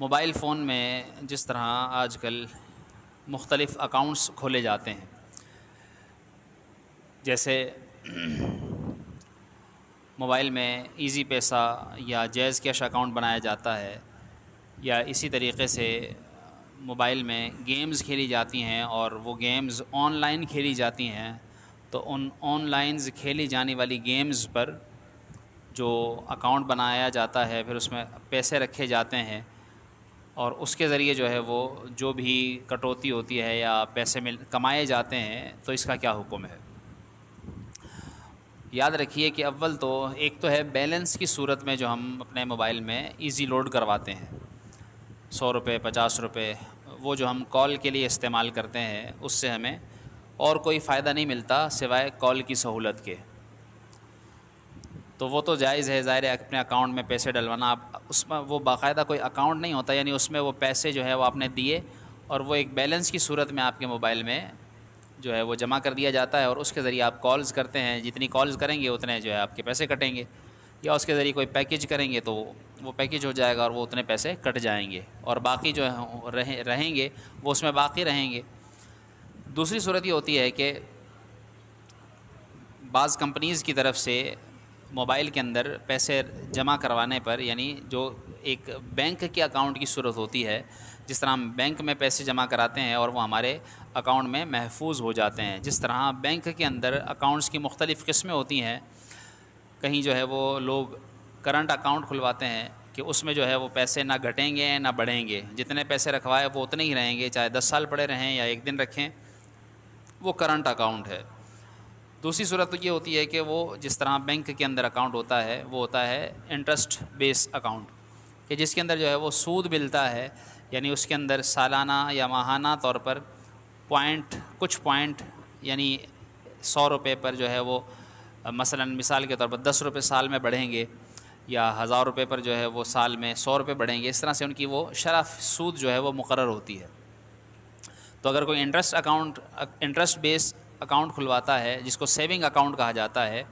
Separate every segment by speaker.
Speaker 1: mobile phone में जिस तरह आजकल मुख्तलिफ़ अकाउंट्स खोले जाते हैं जैसे मोबाइल में इजी पैसा या जैज़ कैश अकाउंट बनाया जाता है या इसी तरीके से मोबाइल में गेम्स खेली जाती हैं और वो गेम्स ऑनलाइन खेली जाती हैं तो उन ऑनलाइन खेली जाने वाली गेम्स पर जो अकाउंट बनाया जाता है फिर उसमें पैसे रखे जाते हैं और उसके ज़रिए जो है वो जो भी कटौती होती है या पैसे मिल कमाए जाते हैं तो इसका क्या हुक्म है याद रखिए कि अव्वल तो एक तो है बैलेंस की सूरत में जो हम अपने मोबाइल में इजी लोड करवाते हैं सौ रुपये पचास रुपये वो जो हम कॉल के लिए इस्तेमाल करते हैं उससे हमें और कोई फ़ायदा नहीं मिलता सिवाय कॉल की सहूलत के तो वो तो जायज़ है ज़ाहिर है अपने अकाउंट में पैसे डलवाना आप उसमें वो बाकायदा कोई अकाउंट नहीं होता यानी उसमें वो पैसे जो है वो आपने दिए और वो एक बैलेंस की सूरत में आपके मोबाइल में जो है वो जमा कर दिया जाता है और उसके ज़रिए आप कॉल्स करते हैं जितनी कॉल्स करेंगे उतने जो है आपके पैसे कटेंगे या उसके ज़रिए कोई पैकेज करेंगे तो वो पैकेज हो जाएगा और वो उतने पैसे कट जाएंगे और बाकी जो है रहे, रहेंगे वो उसमें बाकी रहेंगे दूसरी सूरत ये होती है कि बाज़ कंपनीज़ की तरफ से मोबाइल के अंदर पैसे जमा करवाने पर यानी जो एक बैंक के अकाउंट की सूरत होती है जिस तरह हम बैंक में पैसे जमा कराते हैं और वो हमारे अकाउंट में महफूज हो जाते हैं जिस तरह बैंक के अंदर अकाउंट्स की मुख्तलिफ़ किस्में होती हैं कहीं जो है वो लोग करंट अकाउंट खुलवाते हैं कि उसमें जो है वो पैसे ना घटेंगे ना बढ़ेंगे जितने पैसे रखवाए वो उतने ही रहेंगे चाहे दस साल पड़े रहें या एक दिन रखें वो करंट अकाउंट है दूसरी सूरत तो ये होती है कि वो जिस तरह बैंक के अंदर अकाउंट होता है वो होता है इंटरेस्ट बेस अकाउंट कि जिसके अंदर जो है वो सूद मिलता है यानी उसके अंदर सालाना या माहाना तौर पर पॉइंट कुछ पॉइंट यानी सौ रुपये पर जो है वो मसलन मिसाल के तौर पर दस रुपये साल में बढ़ेंगे या हज़ार रुपये पर जो है वो साल में सौ रुपये बढ़ेंगे इस तरह से उनकी वो शराफ सूद जो है वो मुकर होती है तो अगर कोई interest account interest base account खुलवाता है जिसको सेविंग अकाउंट कहा जाता है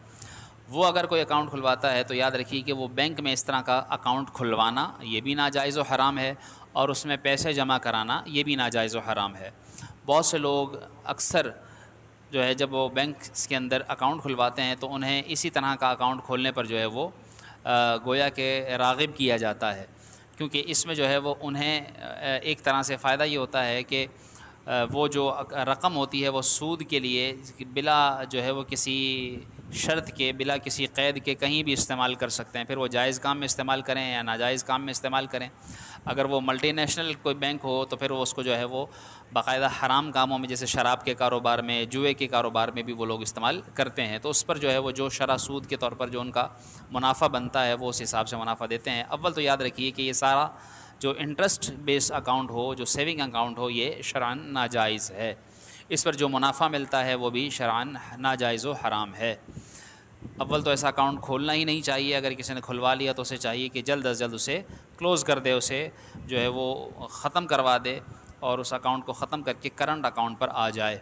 Speaker 1: वो अगर कोई अकाउंट खुलवाता है तो याद रखिए कि वो बैंक में इस तरह का अकाउंट खुलवाना ये भी नाजायज़ व हराम है और उसमें पैसे जमा कराना ये भी नाजायज़ व हराम है बहुत से लोग अक्सर जो है जब वो बैंक के अंदर अकाउंट खुलवाते हैं तो उन्हें इसी तरह का अकाउंट खोलने पर जो है वो गोया के रागिब किया जाता है क्योंकि इसमें जो है वो उन्हें एक तरह से फ़ायदा ये होता है कि वो जो रकम होती है वो सूद के लिए बिला जो है वो किसी शर्त के बिला किसी क़ैद के कहीं भी इस्तेमाल कर सकते हैं फिर वो जायज़ काम में इस्तेमाल करें या नाजायज़ काम में इस्तेमाल करें अगर वो मल्टीनेशनल कोई बैंक हो तो फिर वो उसको जो है वो बाकायदा हराम कामों में जैसे शराब के कारोबार में जुए के कारोबार में भी वो लोग इस्तेमाल करते हैं तो उस पर जो है वो जो शरा सूद के तौर पर जो उनका मुनाफा बनता है वो उस हिसाब से मुनाफा देते हैं अव्वल तो याद रखिए कि ये सारा जो इंटरेस्ट बेस अकाउंट हो जो सेविंग अकाउंट हो ये शरान नाजायज़ है इस पर जो मुनाफा मिलता है वो भी शरान नाजायज़ व हराम है अव्वल तो ऐसा अकाउंट खोलना ही नहीं चाहिए अगर किसी ने खुलवा लिया तो उसे चाहिए कि जल्द अज जल्द उसे क्लोज़ कर दे उसे जो है वो ख़त्म करवा दे और उस अकाउंट को ख़त्म करके करंट अकाउंट पर आ जाए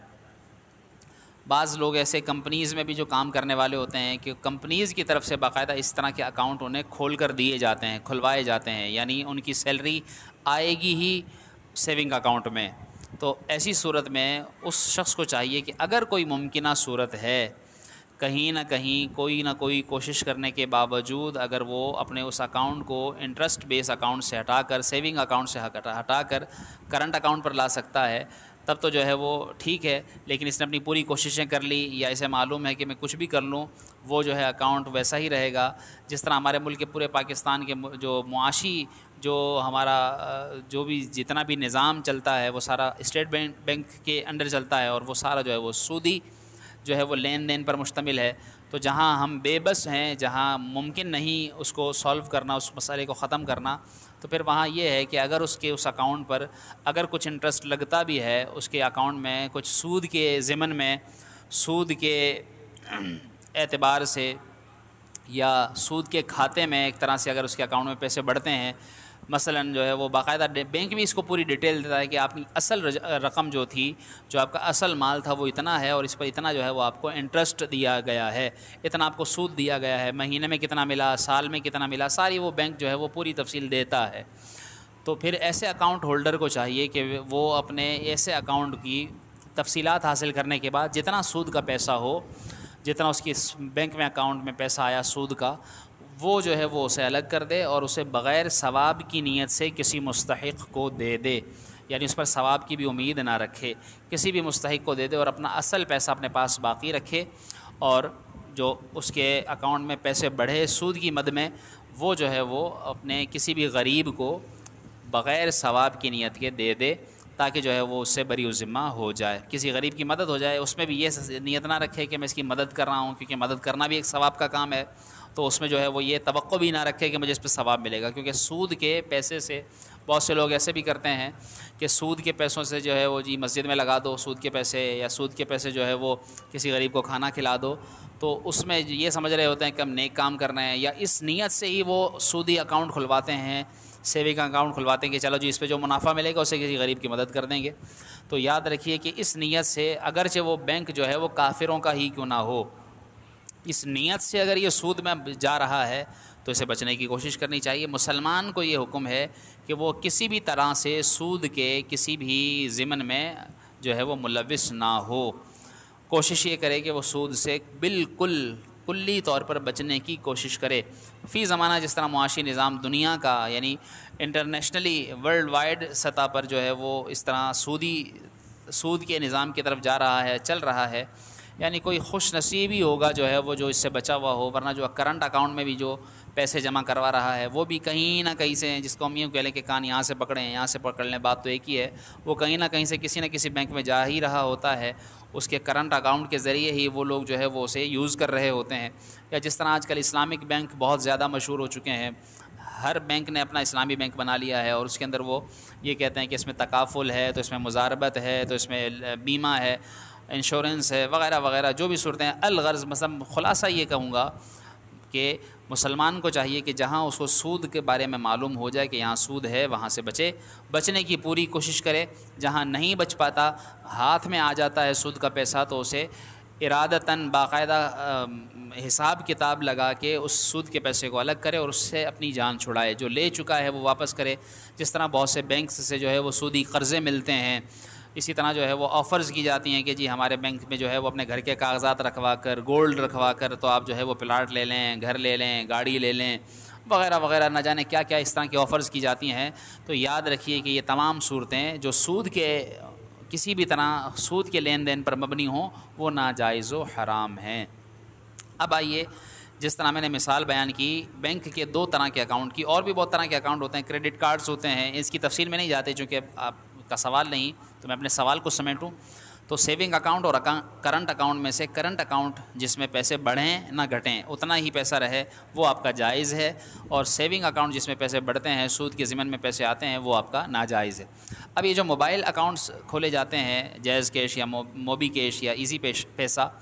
Speaker 1: बाज़ लोग ऐसे कंपनीज़ में भी जो काम करने वाले होते हैं कि कंपनीज़ की तरफ से बाकायदा इस तरह के अकाउंट उन्हें खोल कर दिए जाते हैं खुलवाए जाते हैं यानी उनकी सैलरी आएगी ही सेविंग अकाउंट में तो ऐसी सूरत में उस शख्स को चाहिए कि अगर कोई मुमकिन सूरत है कहीं ना कहीं कोई ना कोई कोशिश करने के बावजूद अगर वो अपने उस अकाउंट को इंटरेस्ट बेस अकाउंट से हटाकर सेविंग अकाउंट से हटाकर करंट अकाउंट पर ला सकता है तब तो जो है वो ठीक है लेकिन इसने अपनी पूरी कोशिशें कर ली या इसे मालूम है कि मैं कुछ भी कर लूँ वो जो है अकाउंट वैसा ही रहेगा जिस तरह हमारे मुल्क के पूरे पाकिस्तान के जो मुआशी जो हमारा जो भी जितना भी निज़ाम चलता है वो सारा स्टेट बैंक बैंक के अंडर चलता है और वो सारा जो है वो सूदी जो है वो लेन देन पर मुश्तमिल है तो जहाँ हम बेबस हैं जहाँ मुमकिन नहीं उसको सॉल्व करना उस मसले को ख़त्म करना तो फिर वहाँ ये है कि अगर उसके उस अकाउंट पर अगर कुछ इंटरेस्ट लगता भी है उसके अकाउंट में कुछ सूद के ज़िमन में सूद के एतबार से या सूद के खाते में एक तरह से अगर उसके अकाउंट में पैसे बढ़ते हैं मसलन जो है वो बाकायदा बैंक भी इसको पूरी डिटेल देता है कि आपकी असल रकम जो थी जो आपका असल माल था वो इतना है और इस पर इतना जो है वो आपको इंटरेस्ट दिया गया है इतना आपको सूद दिया गया है महीने में कितना मिला साल में कितना मिला सारी वो बैंक जो है वो पूरी तफसील देता है तो फिर ऐसे अकाउंट होल्डर को चाहिए कि वो अपने ऐसे अकाउंट की तफसीत हासिल करने के बाद जितना सूद का पैसा हो जितना उसकी बैंक में अकाउंट में पैसा आया सूद का वो जो है वो उसे अलग कर दे और उसे बग़ैर सवाब की नीयत से किसी मुस्तक को दे दे यानी उस पर सवाब की भी उम्मीद ना रखे किसी भी मुस्तक को दे दे और अपना असल पैसा अपने पास बाकी रखे और जो उसके अकाउंट में पैसे बढ़े सूद की मद में वो जो है वो अपने किसी भी गरीब को बग़ैर सवाब की नीयत के दे दे ताकि जो है वो उससे बरी उज़िमा हो जाए किसी गरीब की मदद हो जाए उसमें भी ये नीयत ना रखे कि मैं इसकी मदद कर रहा हूँ क्योंकि मदद करना भी एक सवाब का काम है तो उसमें जो है वो ये तो भी ना रखे कि मुझे इस पर सवाब मिलेगा क्योंकि सूद के पैसे से बहुत से लोग ऐसे भी करते हैं कि सूद के पैसों से जो है वो जी मस्जिद में लगा दो सूद के पैसे या सूद के पैसे जो है वो किसी गरीब को खाना खिला दो तो उसमें ये समझ रहे होते हैं कि हम नेक काम कर रहे हैं या इस नीयत से ही वो सूदी अकाउंट खुलवाते हैं सेविंग अकाउंट खुलवाते हैं कि चलो जी इस पर जो मुनाफा मिलेगा उसे किसी गरीब की मदद कर देंगे तो याद रखिए कि इस नीयत से अगरचे वो बैंक जो है वो काफिरों का ही क्यों ना हो इस नीयत से अगर ये सूद में जा रहा है तो इसे बचने की कोशिश करनी चाहिए मुसलमान को ये हुक्म है कि वो किसी भी तरह से सूद के किसी भी ज़िमन में जो है वो मुलविस ना हो कोशिश ये करे कि वो सूद से बिल्कुल कुल्ली तौर पर बचने की कोशिश करे फ़ी ज़माना जिस तरह मुआशी निज़ाम दुनिया का यानी इंटरनेशनली वर्ल्ड वाइड सतह पर जो है वो इस तरह सूदी सूद के निज़ाम की तरफ जा रहा है चल रहा है यानी कोई खुश नसीब ही होगा जो है वो जो इससे बचा हुआ हो वरना जो करंट अकाउंट में भी जो पैसे जमा करवा रहा है वो भी कहीं ना कहीं से जिसको हम यूँ कह लें कि कान यहाँ से पकड़े हैं यहाँ से पकड़ लें बात तो एक ही है वो कहीं ना कहीं से किसी न किसी बैंक में जा ही रहा होता है उसके करंट अकाउंट के ज़रिए ही वो लोग जो है वो उसे यूज़ कर रहे होते हैं या जिस तरह आजकल इस्लामिक बैंक बहुत ज़्यादा मशहूर हो चुके हैं हर बैंक ने अपना इस्लामी बैंक बना लिया है और उसके अंदर वो ये कहते हैं कि इसमें तकाफुल है तो इसमें मुजारबत है तो इसमें बीमा है इंश्योरेंस है वगैरह वगैरह जो भी सूरतें अलगर्ज़ मतलब ख़ुलासा ये कहूँगा कि मुसलमान को चाहिए कि जहाँ उसको सूद के बारे में मालूम हो जाए कि यहाँ सूद है वहाँ से बचे बचने की पूरी कोशिश करे जहाँ नहीं बच पाता हाथ में आ जाता है सूद का पैसा तो उसे इरादतन बाकायदा हिसाब किताब लगा के उस सूद के पैसे को अलग करे और उससे अपनी जान छुड़ाए जो ले चुका है वो वापस करे जिस तरह बहुत से बैंक से जो है वो सूदी कर्ज़े मिलते हैं इसी तरह जो है वो ऑफ़र्स की जाती हैं कि जी हमारे बैंक में जो है वो अपने घर के कागजात रखवा कर गोल्ड रखवा कर तो आप जो है वो प्लाट ले लें घर ले लें गाड़ी ले लें वगैरह वगैरह ना जाने क्या क्या इस तरह की ऑफ़र्स की जाती हैं तो याद रखिए कि ये तमाम सूरतें जो सूद के किसी भी तरह सूद के लेन देन पर मबनी हों वो नाजायज़ हराम हैं अब आइए जिस तरह मैंने मिसाल बयान की बैंक के दो तरह के अकाउंट की और भी बहुत तरह के अकाउंट होते हैं क्रेडिट कार्ड्स होते हैं इसकी तफसील में नहीं जाते चूँकि आप का सवाल नहीं तो मैं अपने सवाल को समेटूँ तो सेविंग अकाउंट और करंट अकाउंट में से करंट अकाउंट जिसमें पैसे बढ़ें ना घटें उतना ही पैसा रहे वो आपका जायज़ है और सेविंग अकाउंट जिसमें पैसे बढ़ते हैं सूद के ज़िमन में पैसे आते हैं वो आपका नाजायज़ है अब ये जो मोबाइल अकाउंट्स खोले जाते हैं जैज़ कैश या मोबी कैश या ईजी पैसा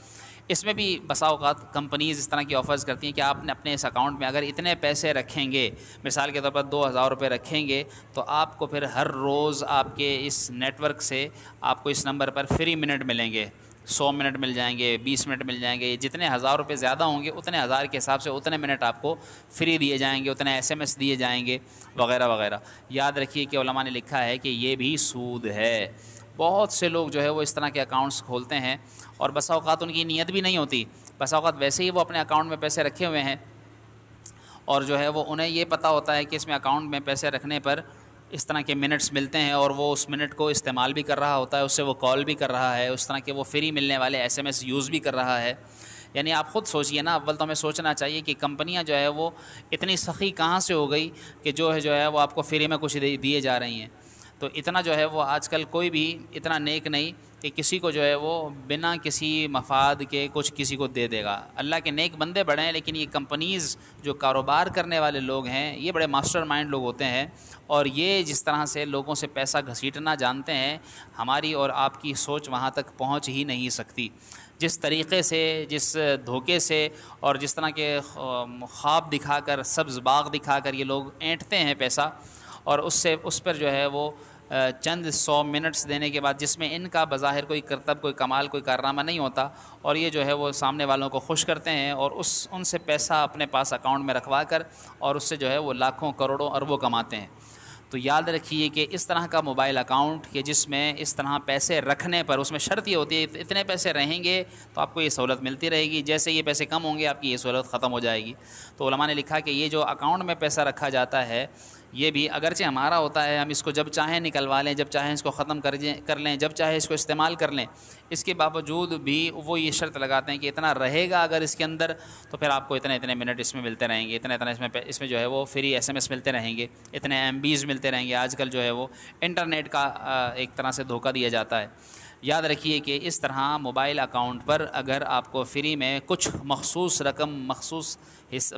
Speaker 1: इसमें भी बसा अवत कंपनीज़ इस तरह की ऑफ़र्स करती हैं कि आपने अपने इस अकाउंट में अगर इतने पैसे रखेंगे मिसाल के तौर पर दो हज़ार रुपये रखेंगे तो आपको फिर हर रोज़ आपके इस नेटवर्क से आपको इस नंबर पर फ्री मिनट मिलेंगे सौ मिनट मिल जाएंगे बीस मिनट मिल जाएंगे जितने हज़ार रुपये ज़्यादा होंगे उतने हज़ार के हिसाब से उतने मिनट आपको फ्री दिए जाएंगे उतने एसएमएस दिए जाएंगे वगैरह वगैरह याद रखिए कि ओलमा ने लिखा है कि ये भी सूद है बहुत से लोग जो है वो इस तरह के अकाउंट्स खोलते हैं और बसा अवत उनकी नीयत भी नहीं होती बसा अवत वैसे ही वो अपने अकाउंट में पैसे रखे हुए हैं और जो है वो उन्हें ये पता होता है कि इसमें अकाउंट में पैसे रखने पर इस तरह के मिनट्स मिलते हैं और वो उस मिनट को इस्तेमाल भी कर रहा होता है उससे वो कॉल भी कर रहा है उस तरह के वो फ्री मिलने वाले एसएमएस यूज़ भी कर रहा है यानी आप ख़ुद सोचिए ना अव्वल तो हमें सोचना चाहिए कि कंपनियां जो है वो इतनी सखी कहाँ से हो गई कि जो है जो है वो आपको फ्री में कुछ दिए जा रही हैं तो इतना जो है वो आजकल कोई भी इतना नेक नहीं कि किसी को जो है वो बिना किसी मफाद के कुछ किसी को दे देगा अल्लाह के नेक बंदे बड़े हैं लेकिन ये कंपनीज़ जो कारोबार करने वाले लोग हैं ये बड़े मास्टर माइंड लोग होते हैं और ये जिस तरह से लोगों से पैसा घसीटना जानते हैं हमारी और आपकी सोच वहाँ तक पहुँच ही नहीं सकती जिस तरीक़े से जिस धोखे से और जिस तरह के ख्वाब दिखा कर सब्ज़ बाग दिखा कर ये लोग ऐंठते हैं पैसा और उससे उस पर जो है वो चंद सौ मिनट्स देने के बाद जिसमें इनका बज़ाहिर कोई करतब कोई कमाल कोई कारनामा नहीं होता और ये जो है वो सामने वालों को खुश करते हैं और उस उनसे पैसा अपने पास अकाउंट में रखवा कर और उससे जो है वो लाखों करोड़ों अरबों कमाते हैं तो याद रखिए कि इस तरह का मोबाइल अकाउंट कि जिसमें इस तरह पैसे रखने पर उसमें शर्त ये होती है इतने पैसे रहेंगे तो आपको ये सहूलत मिलती रहेगी जैसे ये पैसे कम होंगे आपकी ये सहूलत ख़त्म हो जाएगी तो ने लिखा कि ये जो अकाउंट में पैसा रखा जाता है ये भी अगरचे हमारा होता है हम इसको जब चाहें निकलवा लें जब चाहें इसको ख़त्म कर कर लें जब चाहे इसको इस्तेमाल कर लें इसके बावजूद भी वो ये शर्त लगाते हैं कि इतना रहेगा अगर इसके अंदर तो फिर आपको इतने इतने मिनट इसमें मिलते रहेंगे इतने इतने इसमें इसमें जो है वो फ्री एस मिलते रहेंगे इतने एम मिलते रहेंगे आजकल जो है वो इंटरनेट का एक तरह से धोखा दिया जाता है याद रखिए कि इस तरह मोबाइल अकाउंट पर अगर आपको फ्री में कुछ मखसूस रकम मखसूस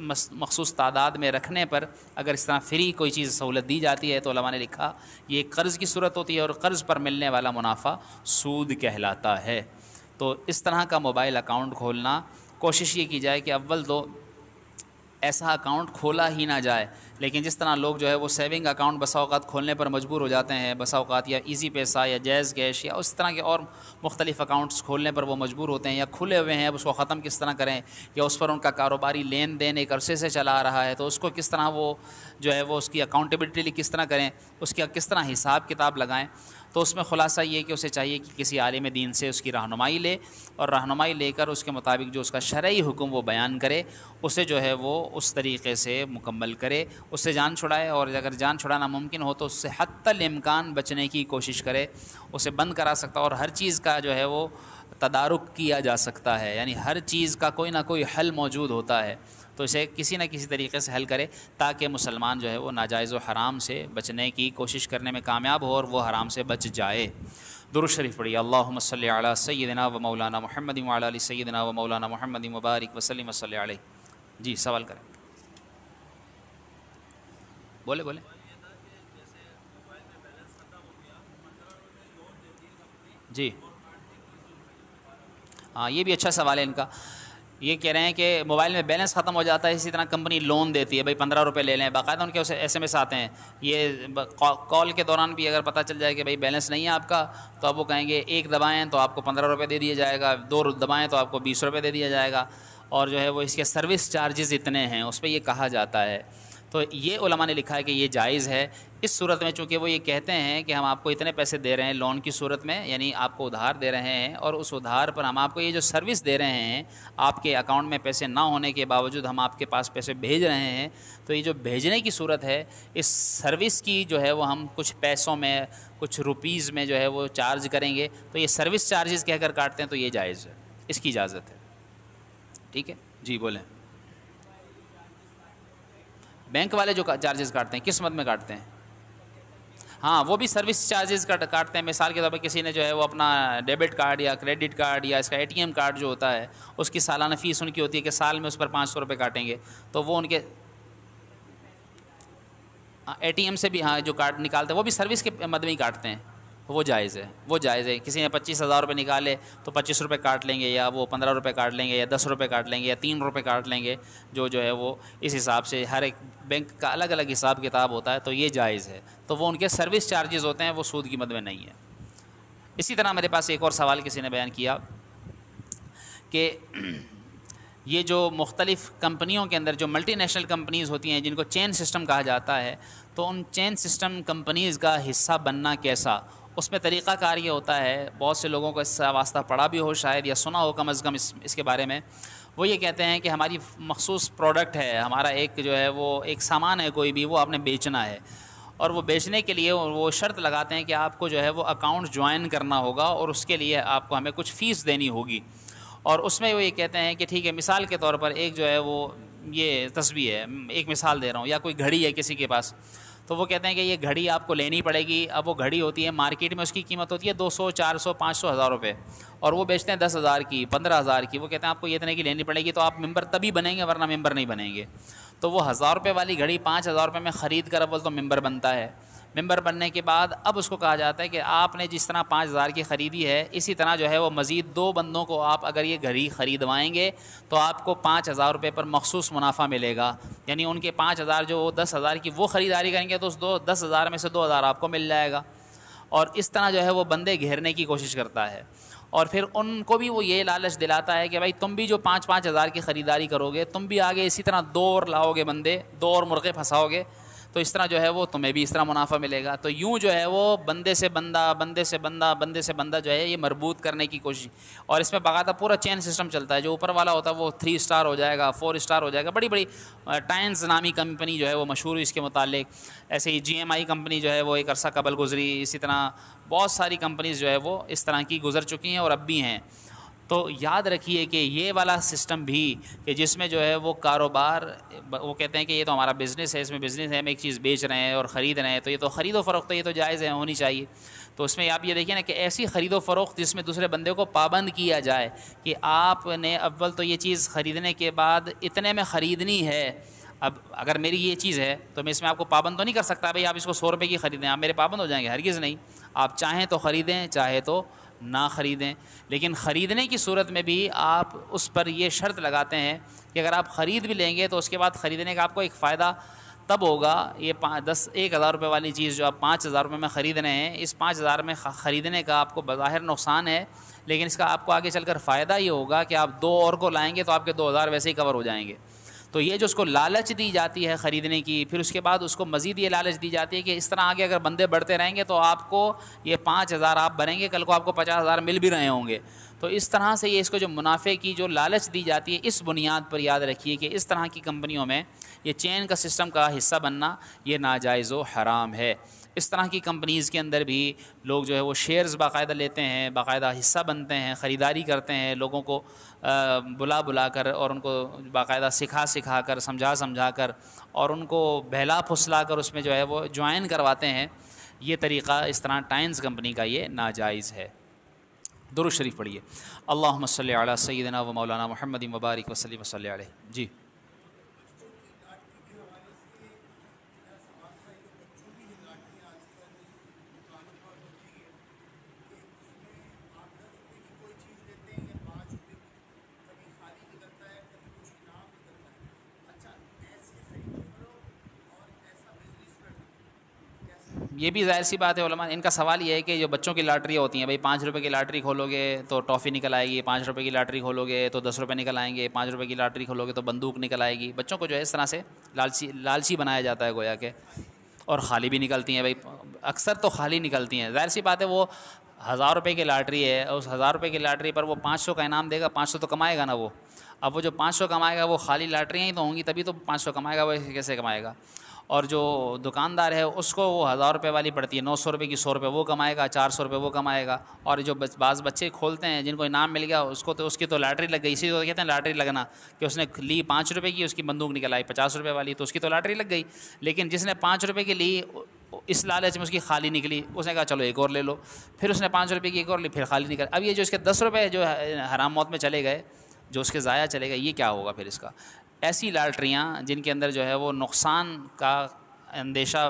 Speaker 1: मखसूस तादाद में रखने पर अगर इस तरह फ्री कोई चीज़ सहूलत दी जाती है तो ने लिखा ये कर्ज़ की सूरत होती है और कर्ज़ पर मिलने वाला मुनाफा सूद कहलाता है तो इस तरह का मोबाइल अकाउंट खोलना कोशिश ये की जाए कि अव्वल तो ऐसा अकाउंट खोला ही ना जाए लेकिन जिस तरह लोग जो है वो सेविंग अकाउंट बसाओकात खोलने पर मजबूर हो जाते हैं बसाओकात या इजी पैसा या जैज़ कैश या उस तरह के और मुख्तलिफ़ अकाउंट्स खोलने पर वो मजबूर होते हैं या खुले हुए हैं अब उसको ख़त्म किस तरह करें या उस पर उनका कारोबारी लेन देन एक अरसे से चला आ रहा है तो उसको किस तरह वो जो है वो उसकी अकाउंटेबिलिटी किस तरह करें उसका किस तरह हिसाब किताब लगाएँ तो उसमें ख़ुलासा ये कि उसे चाहिए कि किसी आलिम दीन से उसकी रहनुमाई ले और रहनुमाई लेकर उसके मुताबिक जो उसका शरय हुक्म वो बयान करे उसे जो है वो उस तरीके से मुकम्मल करे उससे जान छुड़ाए और अगर जान छुड़ाना मुमकिन हो तो उससे हतमकान बचने की कोशिश करे उसे बंद करा सकता और हर चीज़ का जो है वो तदारुक किया जा सकता है यानी हर चीज़ का कोई ना कोई हल मौजूद होता है तो इसे किसी न किसी तरीके से हल करे ताकि मुसलमान जो है वो नाजायज़ हराम से बचने की कोशिश करने में कामयाब हो और वह हराम से बच जाए दुरुशरीफ पढ़ी अल्लाम सल सैदना व मौलाना महमद वाली सैदना व मौलाना महमद मुबारक वसली वसल जी सवाल करें बोले बोले जी हाँ ये भी अच्छा सवाल है इनका ये कह रहे हैं कि मोबाइल में बैलेंस ख़त्म हो जाता है इसी तरह कंपनी लोन देती है भाई पंद्रह रुपये ले लें बाकायदा उनके उसे एस एम एस आते हैं ये कॉल के दौरान भी अगर पता चल जाए कि भाई बैलेंस नहीं है आपका तो आप वो कहेंगे एक दबाएँ तो आपको पंद्रह रुपये दे दिया जाएगा दो दबाएँ तो आपको बीस रुपये दे दिया जाएगा और जो है वो इसके सर्विस चार्जेस इतने हैं उस पर ये कहा जाता है तो ये उलमा ने लिखा है कि ये जायज़ है इस सूरत में चूँकि वो ये कहते हैं कि हम आपको इतने पैसे दे रहे हैं लोन की सूरत में यानी आपको उधार दे रहे हैं और उस उधार पर हम आपको ये जो सर्विस दे रहे हैं आपके अकाउंट में पैसे ना होने के बावजूद हम आपके पास पैसे भेज रहे हैं तो ये जो भेजने की सूरत है इस सर्विस की जो है वो हम कुछ पैसों में कुछ रुपीज़ में जो है वो चार्ज करेंगे तो ये सर्विस चार्जेस कहकर काटते हैं तो ये जायज़ है इसकी इजाज़त है ठीक है जी बोलें बैंक वाले जो चार्जेस काटते हैं किस मत में काटते हैं हाँ वो भी सर्विस चार्जेस काट काटते हैं मिसाल के तौर पर किसी ने जो है वो अपना डेबिट कार्ड या क्रेडिट कार्ड या इसका एटीएम कार्ड जो होता है उसकी सालाना फ़ीस उनकी होती है कि साल में उस पर पाँच सौ रुपये काटेंगे तो वो उनके एटीएम हाँ, से भी हाँ जो कार्ड निकालते हैं वो भी सर्विस के मद में ही काटते हैं वो जायज़ है वो जायज़ है किसी ने पच्चीस हज़ार रुपये निकाले तो पच्चीस रुपये काट लेंगे या वो पंद्रह रुपये काट लेंगे या दस रुपये काट लेंगे या तीन रुपये काट लेंगे जो जो है वो इस हिसाब से हर एक बैंक का अलग अलग हिसाब किताब होता है तो ये जायज़ है तो वो उनके सर्विस चार्जेज़ होते हैं वो सूद की मद में नहीं है इसी तरह मेरे पास एक और सवाल किसी ने बयान किया कि ये जो मुख्तलिफ़ कंपनियों के अंदर जो मल्टीनेशनल कंपनीज़ होती हैं जिनको चेन सिस्टम कहा जाता है तो उन चेन सिस्टम कंपनीज़ का हिस्सा बनना कैसा उसमें तरीक़ाकार ये होता है बहुत से लोगों को इससे वास्ता पढ़ा भी हो शायद या सुना हो कम अज़ कम इस, इसके बारे में वो ये कहते हैं कि हमारी मखसूस प्रोडक्ट है हमारा एक जो है वो एक सामान है कोई भी वो आपने बेचना है और वो बेचने के लिए वो शर्त लगाते हैं कि आपको जो है वो अकाउंट ज्वाइन करना होगा और उसके लिए आपको हमें कुछ फ़ीस देनी होगी और उसमें वो ये कहते हैं कि ठीक है मिसाल के तौर पर एक जो है वो ये तस्वीर है एक मिसाल दे रहा हूँ या कोई घड़ी है किसी के पास तो वो कहते हैं कि ये घड़ी आपको लेनी पड़ेगी अब वो घड़ी होती है मार्केट में उसकी कीमत होती है दो सौ चार सौ पाँच सौ हज़ार रुपये और वो बेचते हैं दस हज़ार की पंद्रह हज़ार की वो कहते हैं आपको ये इतने की लेनी पड़ेगी तो आप मेंबर तभी बनेंगे वरना मेंबर नहीं बनेंगे तो वो हज़ार रुपये वाली घड़ी पाँच हज़ार रुपये में ख़रीद कर अव्वल तो मेम्बर बनता है मेंबर बनने के बाद अब उसको कहा जाता है कि आपने जिस तरह पाँच हज़ार की ख़रीदी है इसी तरह जो है वो मज़ीद दो बंदों को आप अगर ये घड़ी ख़रीदवाएँगे तो आपको पाँच हज़ार रुपये पर मखसूस मुनाफा मिलेगा यानी उनके पाँच हज़ार जो वो दस हज़ार की वो ख़रीदारी करेंगे तो उस दो दस हज़ार में से दो हज़ार आपको मिल जाएगा और इस तरह जो है वो बंदे घेरने की कोशिश करता है और फिर उनको भी वो ये लालच दिलाता है कि भाई तुम भी जो पाँच पाँच हज़ार की ख़रीदारी करोगे तुम भी आगे इसी तरह दो और लाओगे बंदे दो और मुर्गे फंसाओगे तो इस तरह जो है वो तुम्हें भी इस तरह मुनाफा मिलेगा तो यूँ जो है वो बंदे से बंदा बंदे से बंदा बंदे से बंदा जो है ये मरबूत करने की कोशिश और इसमें बाकायदा पूरा चैन सिस्टम चलता है जो ऊपर वाला होता है वो थ्री स्टार हो जाएगा फोर स्टार हो जाएगा बड़ी बड़ी टाइन्स नामी कंपनी जो है वो मशहूर हुई इसके मुतालिक ऐसे ही जी कंपनी जो है वो एक अरसा कबल गुजरी इसी तरह बहुत सारी कंपनीज़ जो है वो इस तरह की गुजर चुकी हैं और अब भी हैं तो याद रखिए कि ये वाला सिस्टम भी कि जिसमें जो है वो कारोबार वो कहते हैं कि ये तो हमारा बिज़नेस है इसमें बिज़नेस है हम एक चीज़ बेच रहे हैं और ख़रीद रहे हैं तो ये तो ख़रीदो फ़रोख्त ये तो जायज़ है होनी चाहिए तो उसमें आप ये देखिए ना कि ऐसी ख़रीदो फ़रोख्त जिसमें दूसरे बंदे को पाबंद किया जाए कि आपने अव्वल तो ये चीज़ ख़रीदने के बाद इतने में ख़रीदनी है अब अगर मेरी ये चीज़ है तो मैं इसमें आपको पाबंद तो नहीं कर सकता भाई आप इसको सौ रुपये की ख़रीदें आप मेरे पाबंद हो जाएंगे हरगिज़ नहीं आप चाहें तो ख़रीदें चाहे तो ना ख़रीदें लेकिन ख़रीदने की सूरत में भी आप उस पर यह शर्त लगाते हैं कि अगर आप ख़रीद भी लेंगे तो उसके बाद ख़रीदने का आपको एक फ़ायदा तब होगा ये पाँच दस एक हज़ार रुपये वाली चीज़ जो आप पाँच हज़ार रुपये में ख़रीद रहे हैं इस पाँच हज़ार में ख़रीदने का आपको बाहर नुकसान है लेकिन इसका आपको आगे चल कर फ़ायदा ये होगा कि आप दो और को लाएँगे तो आपके दो हज़ार वैसे ही कवर हो जाएंगे तो ये जो उसको लालच दी जाती है ख़रीदने की फिर उसके बाद उसको मज़ीद ये लालच दी जाती है कि इस तरह आगे अगर बंदे बढ़ते रहेंगे तो आपको ये पाँच हज़ार आप बनेंगे कल को आपको पचास हज़ार मिल भी रहे होंगे तो इस तरह से ये इसको जो मुनाफे की जो लालच दी जाती है इस बुनियाद पर याद रखिए कि इस तरह की कंपनियों में ये चेन का सिस्टम का हिस्सा बनना ये नाजायज़ हराम है इस तरह की कंपनीज़ के अंदर भी लोग जो है वो शेयर्स बाकायदा लेते हैं बाकायदा हिस्सा बनते हैं ख़रीदारी करते हैं लोगों को बुला बुला कर और उनको बाकायदा सिखा सिखा कर समझा समझा कर और उनको बहला फुसला कर उसमें जो है वो ज्वाइन करवाते हैं ये तरीक़ा इस तरह टाइम्स कंपनी का ये नाजायज़ है दुरुशरीफ पढ़िए अल्लाह सल सैदना व मौलाना महमद मुबारक वसली वसल जी ये भी जाहिर सी बात है इनका सवाल ये है कि जो बच्चों की लाटरियाँ होती हैं भाई पाँच रुपये की लाटरी खोलोगे तो टॉफ़ी निकल आएगी पाँच रुपये की लाटरी खोलोगे तो दस रुपये निकल आएंगे पाँच रुपये की लाटरी खोलोगे तो बंदूक निकल आएगी बच्चों को जो है इस तरह से लालची लालची बनाया जाता है गोया के और खाली भी निकलती हैं भाई अक्सर तो खाली निकलती हैं जाहिर सी बात है वो हज़ार रुपये की लाटरी है उस हज़ार रुपये की लाटरी पर वो पाँच सौ का इनाम देगा पाँच सौ तो कमाएगा ना वो अब वो जो पाँच सौ कमाएगा वो खाली लाटरियाँ ही तो होंगी तभी तो पाँच सौ कमाएगा वो कैसे कमाएगा और जो दुकानदार है उसको वो हज़ार रुपये वाली पड़ती है नौ सौ रुपये की सौ रुपये वो कमाएगा चार सौ रुपये वो कमाएगा और जो बाज़ बच्चे खोलते हैं जिनको इनाम मिल गया उसको तो उसकी तो लॉटरी लग गई इसी तो कहते हैं लॉटरी लगना कि उसने ली पाँच रुपये की उसकी बंदूक निकल आई पचास रुपये वाली तो उसकी तो लॉटरी लग गई लेकिन जिसने पाँच रुपये की ली इस लालच में उसकी खाली निकली उसने कहा चलो एक और ले लो फिर उसने पाँच रुपये की एक और ली फिर खाली निकल अब ये जो इसके दस रुपये जो हराम मौत में चले गए जो उसके ज़ाया चले गए ये क्या होगा फिर इसका ऐसी लाटरियाँ जिनके अंदर जो है वो नुकसान का अंदेशा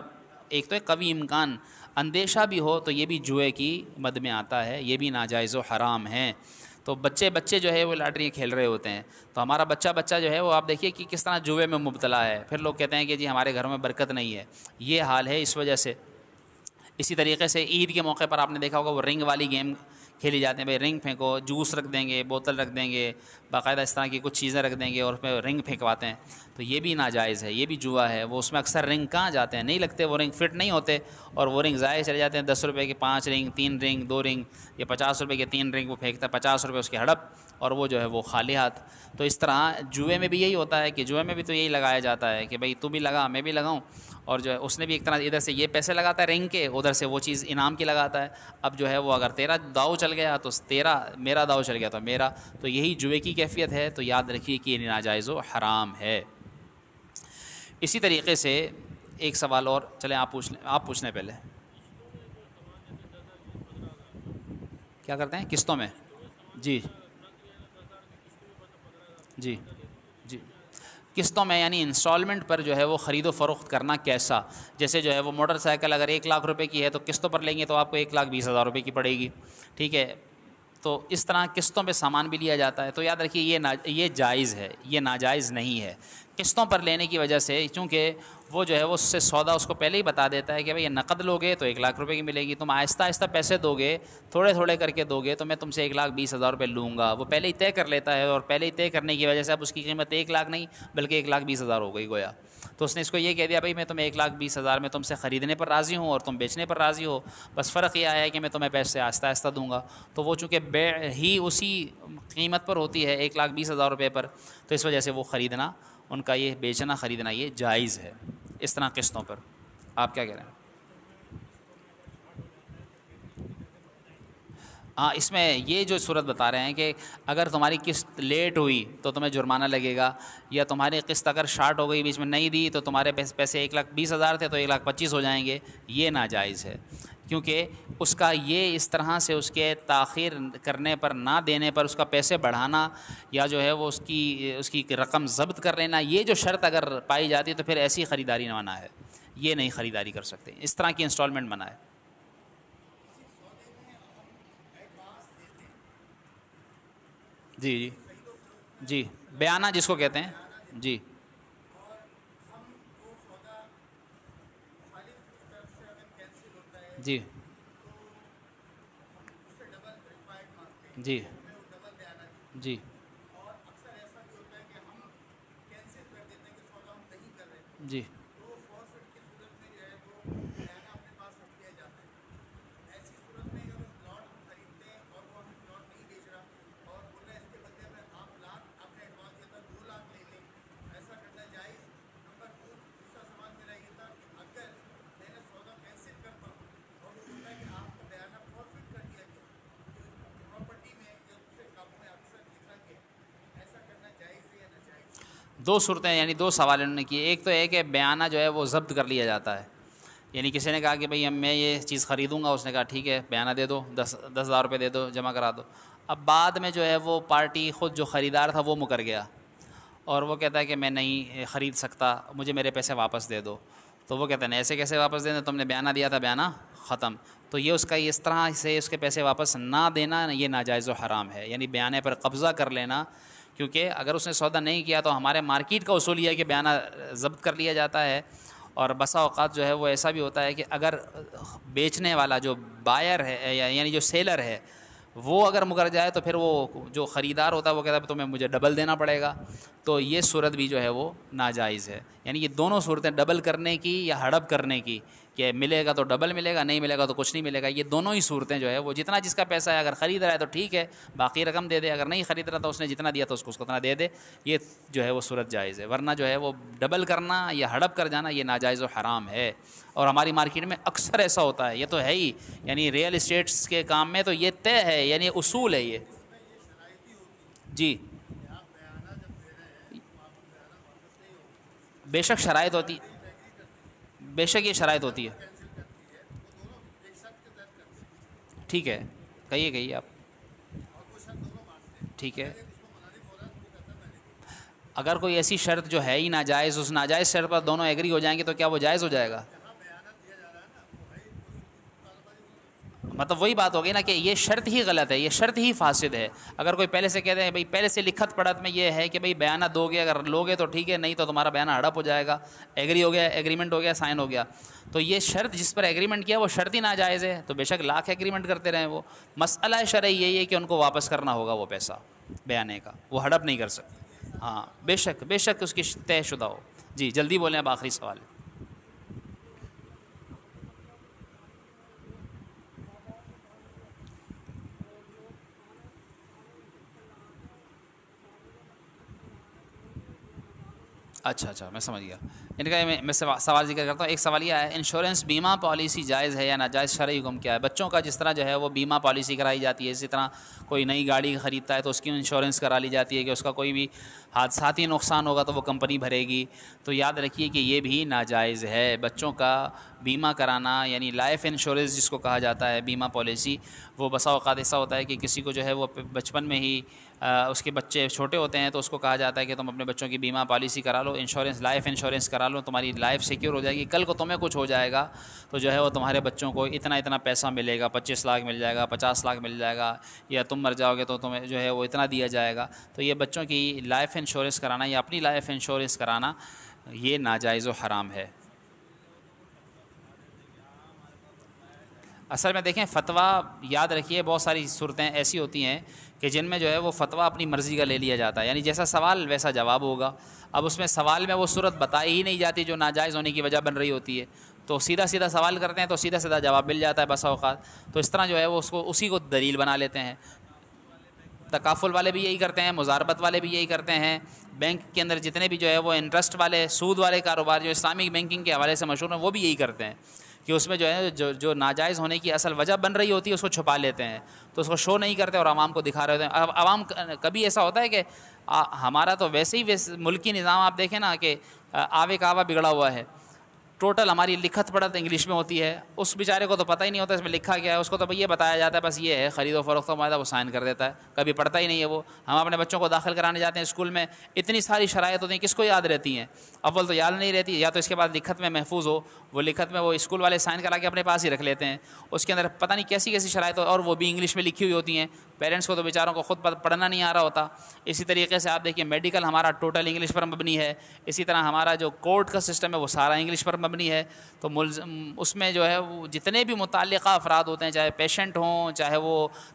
Speaker 1: एक तो कभी इम्कान अंदेशा भी हो तो ये भी जुए की मद में आता है ये भी नाजायज़ हराम है तो बच्चे बच्चे जो है वो लाटरियाँ खेल रहे होते हैं तो हमारा बच्चा बच्चा जो है वो आप देखिए कि किस तरह जुए में मुबतला है फिर लोग कहते हैं कि जी हमारे घर में बरकत नहीं है ये हाल है इस वजह से इसी तरीके से ईद के मौके पर आपने देखा होगा वो रिंग वाली गेम खेली जाते हैं भाई रिंग फेंको जूस रख देंगे बोतल रख देंगे बाकायदा इस तरह की कुछ चीज़ें रख देंगे और उसमें रिंग फेंकवाते हैं तो ये भी नाजायज़ है ये भी जुआ है वो उसमें अक्सर रिंग कहाँ जाते हैं नहीं लगते वो रिंग फिट नहीं होते और वो रिंग ज़ाय चले जाते हैं दस रुपये के पाँच रिंग तीन रिंग दो रिंग या पचास रुपये के तीन रिंग वो फेंकता है पचास रुपये उसके हड़प और वो जो है वो खाली हाथ तो इस तरह जुए में भी यही होता है कि जुए में भी तो यही लगाया जाता है कि भाई तू भी लगा मैं भी लगाऊँ और जो है उसने भी एक तरह इधर से ये पैसे लगाता है रिंग के उधर से वो चीज़ इनाम की लगाता है अब जो है वो अगर तेरा दाव चल गया तो तेरा मेरा दाव चल गया तो मेरा तो यही जुए की कैफियत है तो याद रखिए कि ये नाजायजो हराम है इसी तरीके से एक सवाल और चले आप पूछ लें आप पूछ लें पहले क्या करते हैं किस्तों में जी जी किस्तों में यानी इंस्टॉलमेंट पर जो है वो ख़रीदो फ़रोख्त करना कैसा जैसे जो है वो मोटरसाइकिल अगर एक लाख रुपए की है तो किस्तों पर लेंगे तो आपको एक लाख बीस हज़ार रुपये की पड़ेगी ठीक है तो इस तरह किस्तों पे सामान भी लिया जाता है तो याद रखिए ये ना ये जायज़ है ये नाजायज़ नहीं है किस्तों पर लेने की वजह से चूँकि वो जो है वो उससे सौदा उसको पहले ही बता देता है कि भाई ये नकद लोगे तो एक लाख रुपए की मिलेगी तुम आहिस्ता आहिस्ता पैसे दोगे थोड़े थोड़े करके दोगे तो मैं तुमसे एक लाख बीस हज़ार रुपये लूँगा वो पहले ही तय कर लेता है और पहले ही तय करने की वजह से अब उसकी कीमत एक लाख नहीं बल्कि एक लाख बीस हज़ार हो गई गोया तो उसने इसको ये कह दिया भाई मैं तुम्हें एक लाख बीस हज़ार में तुमसे ख़रीदने पर राज़ी हूँ और तुम बेचने पर राज़ी हो बस फ़र्क यह है कि मैं तुम्हें पैसे आहिस्ता आहिस्ता दूंगा तो वो चूँकि बे ही उसी कीमत पर होती है एक लाख बीस हज़ार रुपये पर तो इस वजह से वो ख़रीदना उनका ये बेचना ख़रीदना ये जायज़ है इस तरह किस्तों पर आप क्या कह रहे हैं हाँ इसमें ये जो सूरत बता रहे हैं कि अगर तुम्हारी किस्त लेट हुई तो तुम्हें जुर्माना लगेगा या तुम्हारी किस्त अगर शार्ट हो गई बीच में नहीं दी तो तुम्हारे पैसे एक लाख बीस हज़ार थे तो एक लाख पच्चीस हो जाएंगे ये नाजायज़ है क्योंकि उसका ये इस तरह से उसके ताखिर करने पर ना देने पर उसका पैसे बढ़ाना या जो है वो उसकी उसकी रकम ज़ब्त कर लेना ये जो शर्त अगर पाई जाती है तो फिर ऐसी ख़रीदारी ना मना है ये नहीं ख़रीदारी कर सकते इस तरह की इंस्टॉलमेंट मना है जी जी जी बयाना जिसको कहते हैं जी जी जी जी जी दो सूरतें यानी दो सवाल इन्होंने किए एक तो एक है बयाना जो है वो जब्त कर लिया जाता है यानी किसी ने कहा कि भाई मैं ये चीज़ ख़रीदूँगा उसने कहा ठीक है बयाना दे दो दस दस हज़ार रुपये दे दो जमा करा दो अब बाद में जो है वो पार्टी ख़ुद जो ख़रीदार था वो मुकर गया और वो कहता है कि मैं नहीं ख़रीद सकता मुझे मेरे पैसे वापस दे दो तो वो कहते हैं ऐसे कैसे वापस देना तुमने बयाना दिया था बयाना ख़त्म तो ये उसका इस तरह से उसके पैसे वापस ना देना ये नाजायज़ हराम है यानी बयाने पर कब्ज़ा कर लेना क्योंकि अगर उसने सौदा नहीं किया तो हमारे मार्केट का उसूल यह कि बयाना जब्त कर लिया जाता है और बसा अवत जो है वो ऐसा भी होता है कि अगर बेचने वाला जो बायर है या, यानी जो सेलर है वो अगर मुकर जाए तो फिर वो जो ख़रीदार होता है वो कहता है तुम्हें मुझे डबल देना पड़ेगा तो ये सूरत भी जो है वो नाजायज़ है यानी ये दोनों सूरतें डबल करने की या हड़प करने की कि मिलेगा तो डबल मिलेगा नहीं मिलेगा तो कुछ नहीं मिलेगा ये दोनों ही सूरतें जो है वो जितना जिसका पैसा है अगर ख़रीद रहा है तो ठीक है बाकी रकम दे दे अगर नहीं ख़रीद रहा तो उसने जितना दिया तो उसको उसको उतना दे दे ये जो है वो सूरत जायज़ है वरना जो है वो डबल करना या हड़प कर जाना ये नाजायज़ और हराम है और हमारी मार्केट में अक्सर ऐसा होता है ये तो है ही यानी रियल इस्टेट्स के काम में तो ये तय है यानी असूल है ये जी बेशक शराइ तो होती बेशक ये शरात होती है ठीक है कहिए कहिए आप ठीक है अगर कोई ऐसी शर्त जो है ही नाजायज़ उस नाजायज़ शर्त पर दोनों एग्री हो जाएंगे तो क्या वो जायज़ हो जाएगा मतलब वही बात हो गई ना कि ये शर्त ही गलत है ये शर्त ही फासिद है अगर कोई पहले से कहते हैं भाई पहले से लिखत पढ़त में ये है कि भाई बयाना दोगे अगर लोगे तो ठीक है नहीं तो तुम्हारा बयाना हड़प हो जाएगा एग्री हो गया एग्रीमेंट हो गया साइन हो गया तो ये शर्त जिस पर एग्रीमेंट किया वो शर्त ही नाजायज़ है तो बेशक लाख एग्रीमेंट करते रहें वो मसला शर्य यही है कि उनको वापस करना होगा वो पैसा बयाने का वो हड़प नहीं कर सकते हाँ बेशक बेशक उसकी तयशुदा हो जी जल्दी बोलें अब आखिरी सवाल अच्छा अच्छा मैं समझ गया इनका मैं, मैं सवाल जिक्र करता हूँ एक सवाल यह है इंश्योरेंस बीमा पॉलिसी जायज़ है या नाजायज़ शरा हुक्म क्या है बच्चों का जिस तरह जो है वो बीमा पॉलिसी कराई जाती है इसी तरह कोई नई गाड़ी ख़रीदता है तो उसकी इंश्योरेंस करा ली जाती है कि उसका कोई भी हादसाती नुकसान होगा तो वो कंपनी भरेगी तो याद रखिए कि ये भी नाजायज़ है बच्चों का बीमा कराना यानी लाइफ इंश्योरेंस जिसको कहा जाता है बीमा पॉलिसी वो बसा अवत ऐसा होता है कि किसी को जो है वो बचपन में ही उसके बच्चे छोटे होते हैं तो उसको कहा जाता है कि तुम अपने बच्चों की बीमा पॉलिसी करा लो इंश्योरेंस लाइफ इंश्योरेंस करा लो तुम्हारी लाइफ सिक्योर हो जाएगी कल को तुम्हें कुछ हो जाएगा तो जो है वो तुम्हारे बच्चों को इतना इतना पैसा मिलेगा पच्चीस लाख मिल जाएगा पचास लाख मिल जाएगा या तुम मर जाओगे तो तुम्हें जो है वो इतना दिया जाएगा तो ये बच्चों की लाइफ इंश्योरेंस कराना या अपनी लाइफ इंश्योरेंस कराना ये नाजायज़ हराम है असल में देखें फ़तवा याद रखिए बहुत सारी सूरतें ऐसी होती हैं कि जिनमें जो है वो फतवा अपनी मर्ज़ी का ले लिया जाता है यानी जैसा सवाल वैसा जवाब होगा अब उसमें सवाल में वो सूरत बताई ही नहीं जाती जो नाजायज़ होने की वजह बन रही होती है तो सीधा सीधा सवाल करते हैं तो सीधा सीधा जवाब मिल जाता है बस अवकात तो इस तरह जो है वो उसको उसी को दलील बना लेते हैं तकाफुल वाले भी यही करते हैं मुजारबत वाले भी यही करते हैं बैंक के अंदर जितने भी जो है वो इंटरेस्ट वाले सूद वाले कारोबार जो इस्लामिक बैंकिंग के हवाले से मशहूर हैं वो भी यही करते हैं कि उसमें जो है जो जो नाजायज़ होने की असल वजह बन रही होती है उसको छुपा लेते हैं तो उसको शो नहीं करते और आवाम को दिखा रहे होते हैं अब आवाम कभी ऐसा होता है कि आ, हमारा तो वैसे ही वैसे मुल्की निज़ाम आप देखें ना कि आवे कावा बिगड़ा हुआ है टोटल हमारी लिखत पढ़त इंग्लिश में होती है उस बेचारे को तो पता ही नहीं होता इसमें लिखा क्या है उसको तो ये बताया जाता है बस ये है ख़रीदो फरोख्त माहा वो साइन कर देता है कभी पढ़ता ही नहीं है वो हम अपने बच्चों को दाखिल कराने जाते हैं स्कूल में इतनी सारी शरात होती हैं तो किसको याद रहती हैं अव्वल तो याद नहीं रहती या तो इसके बाद लिखत में महफूज हो वो लिखत में वो स्कूल वाले साइन करा के अपने पास ही रख लेते हैं उसके अंदर पता नहीं कैसी कैसी शरात और वो भी इंग्लिश में लिखी हुई होती हैं पेरेंट्स को तो बेचारों को खुद पढ़ना नहीं आ रहा होता इसी तरीके से आप देखिए मेडिकल हमारा टोटल इंग्लिश पर मबनी है इसी तरह हमारा जो कोर्ट का सिस्टम है वो सारा इंग्लिश पर मबनी है तो मुलम उसमें जो है वो जितने भी मुतल अफराद होते हैं चाहे पेशेंट हों चाहे वो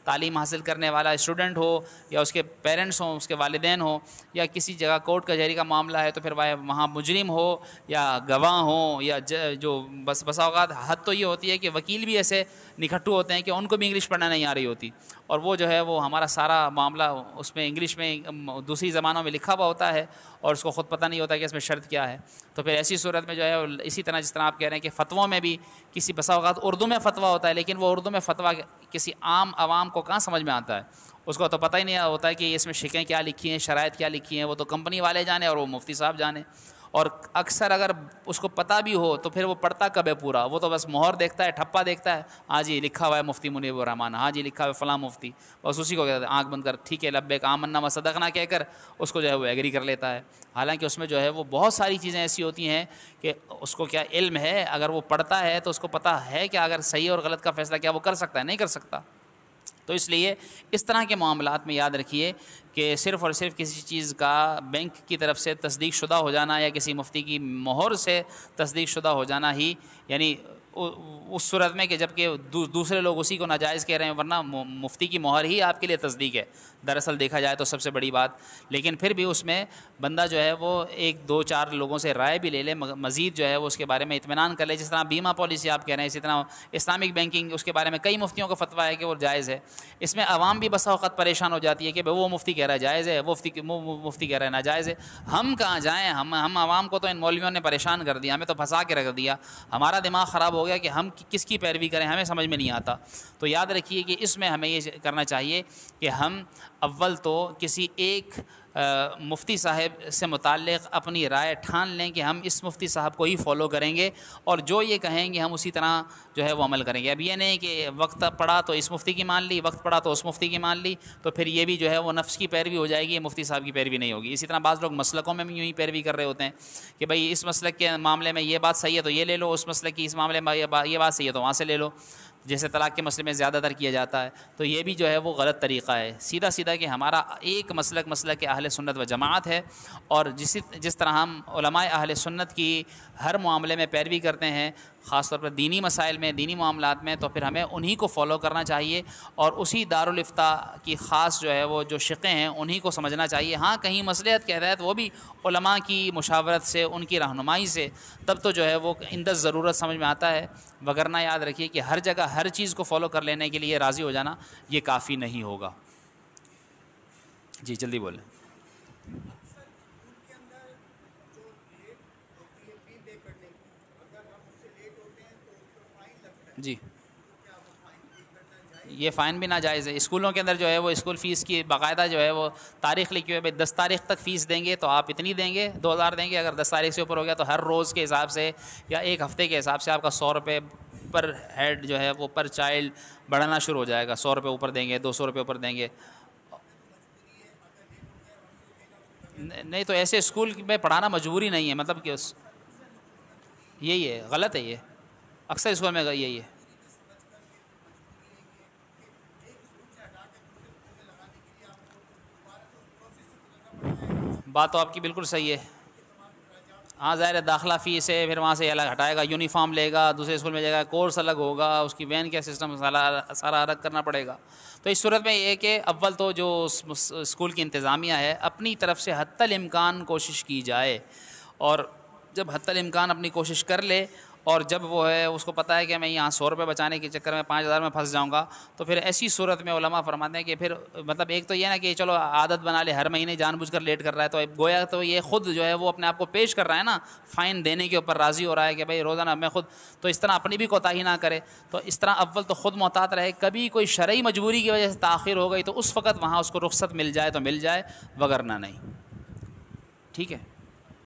Speaker 1: तालीम हासिल करने वाला स्टूडेंट हो या उसके पेरेंट्स हों उसके वालदेन हों या किसी जगह कोर्ट कचहरी का मामला है तो फिर वह वहाँ मुजरिम हो या गवाह हों या ज, जो बस बसा अवत हद तो ये होती है कि वकील भी ऐसे निखट्टू होते हैं कि उनको भी इंग्लिश पढ़ना नहीं आ रही होती और वो जो है वो हमारा सारा मामला उसमें इंग्लिश में दूसरी ज़बानों में लिखा हुआ होता है और उसको ख़ुद पता नहीं होता कि इसमें शर्त क्या है तो फिर ऐसी सूरत में जो है इसी तरह जिस तरह आप कह रहे हैं कि फ़तवों में भी किसी बसा अवत उर्दू में फ़तवा होता है लेकिन वो उर्दू में फ़तवा किसी आम आवाम को कहाँ समझ में आता है उसको तो पता ही नहीं होता है कि इसमें शिकें क्या लिखी हैं शराइ क्या लिखी हैं वो तो कंपनी वाले जाने और वो मुफ्ती साहब जाने और अक्सर अगर उसको पता भी हो तो फिर वो पढ़ता कब है पूरा वो तो बस मोहर देखता है ठप्पा देखता है हाँ जी लिखा हुआ है मुफ्ती मुनीब रहमान हाँ जी लिखा हुआ है फ़लाँ मुफ्ती बस उसी को कहता है आँख बंद कर ठीक है का आमन्ना व सदकना कहकर उसको जो है वो एग्री कर लेता है हालांकि उसमें जो है वो बहुत सारी चीज़ें ऐसी होती हैं कि उसको क्या इल्म है अगर वो पढ़ता है तो उसको पता है कि अगर सही और गलत का फ़ैसला क्या वो कर सकता है नहीं कर सकता तो इसलिए इस तरह के मामलों में याद रखिए कि सिर्फ़ और सिर्फ किसी चीज़ का बैंक की तरफ से तस्दीक शुदा हो जाना या किसी मुफ्ती की मोहर से तस्दीक शुदा हो जाना ही यानी उस सूरत में कि जबकि दूसरे लोग उसी को नाजायज़ कह रहे हैं वरना मुफ्ती की मोहर ही आपके लिए तस्दीक है दरअसल देखा जाए तो सबसे बड़ी बात लेकिन फिर भी उसमें बंदा जो है वो एक दो चार लोगों से राय भी ले ले मज़ीद जो है वो उसके बारे में इतमान कर ले जिस तरह बीमा पॉलिसी आप कह रहे हैं इसी तरह इस्लामिक बैंकिंग उसके बारे में कई मुफ्तियों का फतवा है कि वो जायज़ है इसमें आवाम भी बसा अवत परेशान हो जाती है कि भाई वो मुफ्ती कह रहा है जायज़ है वो मुफ्ती कह रहा है नाजायज़ है हम कहाँ जाएँ हम हम आवाम को तो इन मौलवियों ने परेशान कर दिया हमें तो फंसा के रख दिया हमारा दिमाग ख़राब हो गया कि हम किसकी पैरवी करें हमें समझ में नहीं आता तो याद रखिए कि इसमें हमें ये करना चाहिए कि हम अव्वल तो किसी एक आ, मुफ्ती साहब से मुतक़ अपनी राय ठान लें कि हम इस मुफ्ती साहब को ही फॉलो करेंगे और जो ये कहेंगे हम उसी तरह जो है वो अमल करेंगे अब ये नहीं कि वक्त पड़ा तो इस मुफ्ती की मान ली वक्त पड़ा तो उस मुफ्ती की मान ली तो फिर ये भी जो है वो नफ्स की पैरवी हो जाएगी मुफ्ती साहब की पैरवी नहीं होगी इसी तरह बाज़ लोग मसलकों में भी यूँ ही पैरवी कर रहे होते हैं कि भाई इस मसल के मामले में ये बात सही है तो ये ले लो उस मसल की इस मामले में ये बात सही है तो वहाँ से ले लो जैसे तलाक़ के मसले में ज़्यादातर किया जाता है तो ये भी जो है वो गलत तरीक़ा है सीधा सीधा कि हमारा एक मसलक मसला के अहल सुन्नत व जमात है और जिस जिस तरह हम अहल सुन्नत की हर मामले में पैरवी करते हैं ख़ास तौर पर दीनी मसाइल में दीनी मामला में तो फिर हमें उन्हीं को फॉलो करना चाहिए और उसी दारुलफ्ता की ख़ास जो है वो जो शिक़ें हैं उन्हीं को समझना चाहिए हाँ कहीं मसलहत के हदायत वो भी उलमा की मुशावरत से उनकी रहनुमाई से तब तो जो है वो इंद ज़रूरत समझ में आता है वगरना याद रखिए कि हर जगह हर चीज़ को फ़ॉलो कर लेने के लिए राज़ी हो जाना ये काफ़ी नहीं होगा जी जल्दी बोलें जी ये फ़ाइन भी नाजायज़ है स्कूलों के अंदर जो है वो स्कूल फ़ीस की बाकायदा जो है वो तारीख लिखी हुई है भाई दस तारीख तक फ़ीस देंगे तो आप इतनी देंगे दो हज़ार देंगे अगर दस तारीख से ऊपर हो गया तो हर रोज़ के हिसाब से या एक हफ़्ते के हिसाब से आपका सौ रुपये पर हेड जो है वो पर चाइल्ड बढ़ाना शुरू हो जाएगा सौ रुपये ऊपर देंगे दो सौ रुपये ऊपर देंगे नहीं तो ऐसे स्कूल में पढ़ाना मजबूरी नहीं है मतलब कि यही है गलत है ये अक्सर स्कूल में यही है बात तो आपकी बिल्कुल सही है हाँ ज़ाहिर है दाखिला फ़ीस है फिर वहाँ से अलग हटाएगा यूनिफॉर्म लेगा दूसरे स्कूल में जाएगा कोर्स अलग होगा उसकी वैन का सिस्टम सारा सारा अलग करना पड़ेगा तो इस सूरत में ये कि अव्वल तो जो स्कूल की इंतज़ामिया है अपनी तरफ से हती इम्कान कोशिश की जाए और जब हती इम्कान अपनी कोशिश कर ले और जब वो है उसको पता है कि मैं यहाँ सौ रुपये बचाने के चक्कर में पाँच हज़ार में फंस जाऊँगा तो फिर ऐसी सूरत में उलमा फरमाते हैं कि फिर मतलब एक तो ये ना कि चलो आदत बना ले हर महीने कर लेट कर रहा है तो गोया तो ये खुद जो है वो अपने आप को पेश कर रहा है ना फ़ाइन देने के ऊपर राज़ी हो रहा है कि भाई रोज़ाना मैं खुद तो इस तरह अपनी भी कोताही ना करे तो इस तरह अव्वल तो खुद मोहतात रहे कभी कोई शर्य मजबूरी की वजह से ताखिर हो गई तो उस वक़्त वहाँ उसको रुख्सत मिल जाए तो मिल जाए वगरना नहीं ठीक है